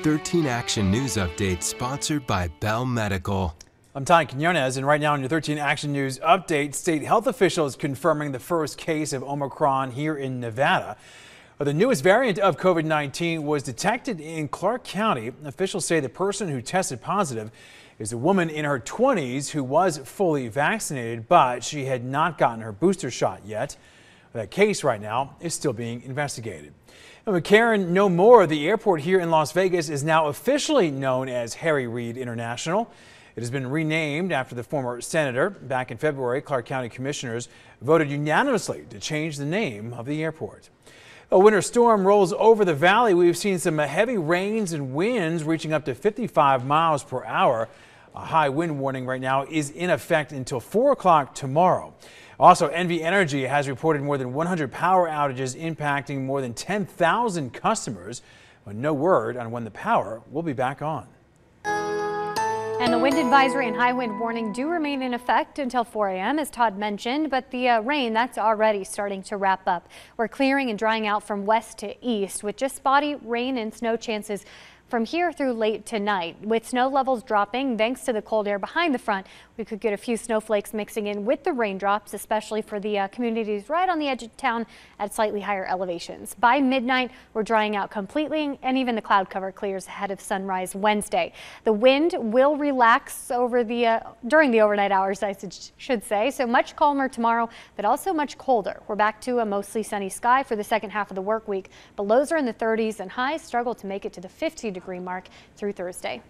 13 Action News Update sponsored by Bell Medical. I'm Ty Quinones, and right now in your 13 Action News Update, state health officials confirming the first case of Omicron here in Nevada. Uh, the newest variant of COVID-19 was detected in Clark County. Officials say the person who tested positive is a woman in her 20s who was fully vaccinated, but she had not gotten her booster shot yet. That case right now is still being investigated. And with Karen No More, the airport here in Las Vegas is now officially known as Harry Reid International. It has been renamed after the former senator. Back in February, Clark County commissioners voted unanimously to change the name of the airport. A winter storm rolls over the valley. We've seen some heavy rains and winds reaching up to 55 miles per hour. A high wind warning right now is in effect until 4 o'clock tomorrow. Also, NV Energy has reported more than 100 power outages impacting more than 10,000 customers, but no word on when the power will be back on. And the wind advisory and high wind warning do remain in effect until 4 a.m. as Todd mentioned, but the uh, rain that's already starting to wrap up. We're clearing and drying out from west to east with just spotty rain and snow chances from here through late tonight. With snow levels dropping thanks to the cold air behind the front, we could get a few snowflakes mixing in with the raindrops, especially for the uh, communities right on the edge of town at slightly higher elevations. By midnight, we're drying out completely and even the cloud cover clears ahead of sunrise Wednesday. The wind will relax over the uh, during the overnight hours, I should say, so much calmer tomorrow, but also much colder. We're back to a mostly sunny sky for the second half of the work week, but lows are in the 30s and highs struggle to make it to the 50 degrees degree mark through Thursday.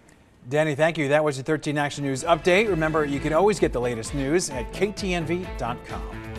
Danny, thank you. That was your 13 Action News update. Remember, you can always get the latest news at ktnv.com.